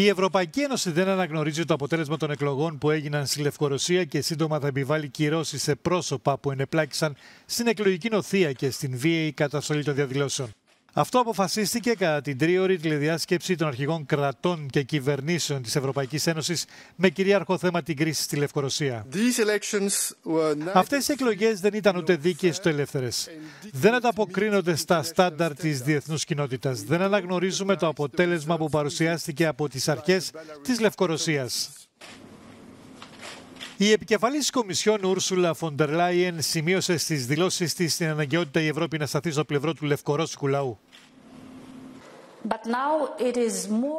Η Ευρωπαϊκή Ένωση δεν αναγνωρίζει το αποτέλεσμα των εκλογών που έγιναν στη Λευκορωσία και σύντομα θα επιβάλλει κυρώσεις σε πρόσωπα που ενεπλάκησαν στην εκλογική νοθεία και στην βίαιη καταστολή των διαδηλώσεων. Αυτό αποφασίστηκε κατά την τρίωρη τηλεδιάσκεψη των αρχηγών κρατών και κυβερνήσεων της Ευρωπαϊκής Ένωσης με κυρίαρχο θέμα την κρίση στη Λευκορωσία. Αυτές οι εκλογές δεν ήταν ούτε δίκαιες ούτε ελεύθερες. Δεν ανταποκρίνονται στα στάνταρ της διεθνούς κοινότητας. Δεν αναγνωρίζουμε το αποτέλεσμα που παρουσιάστηκε από τις αρχές της Λευκορωσίας. Η επικεφαλής Κομισιόν Ούρσουλα Φοντερ Λάιεν σημείωσε στις δηλώσεις της την αναγκαιότητα η Ευρώπη να σταθεί στο πλευρό του λευκορώσικου λαού.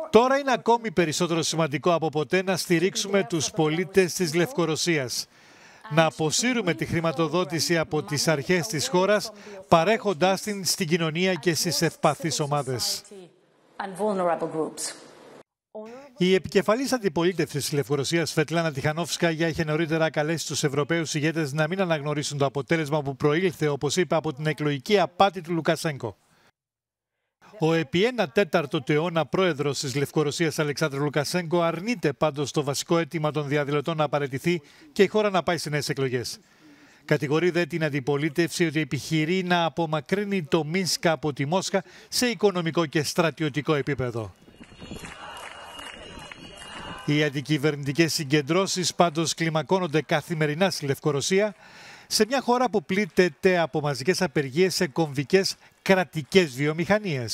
Τώρα είναι ακόμη περισσότερο σημαντικό από ποτέ να στηρίξουμε τους πολίτες της Λευκορωσίας. Να αποσύρουμε τη χρηματοδότηση από τις αρχές της χώρας, παρέχοντάς την στην κοινωνία και στις ευπαθείς ομάδες. Η επικεφαλής αντιπολίτευσης της Λευκορωσίας, Φετλάνα Τιχανόφσκα, για είχε νωρίτερα καλέσει τους Ευρωπαίους ηγέτες να μην αναγνωρίσουν το αποτέλεσμα που προήλθε, όπως είπε, από την εκλογική απάτη του Λουκασέγκο. Ο επί ένα τέταρτο του αιώνα πρόεδρος της Λευκορωσίας Αλεξάνδρου Λουκασέγκο αρνείται πάντως το βασικό αίτημα των διαδηλωτών να παραιτηθεί και η χώρα να πάει σε νέες εκλογές. Κατηγορεί δε την αντιπολίτευση ότι επιχειρεί να απομακρύνει το Μίνσκα από τη Μόσχα σε οικονομικό και στρατιωτικό επίπεδο. Οι αντικυβερνητικές συγκεντρώσεις πάντως κλιμακώνονται καθημερινά στη Λευκορωσία, σε μια χώρα που πλήττεται από μαζικές απεργίες σε κομβικές κρατικές βιομηχανίες.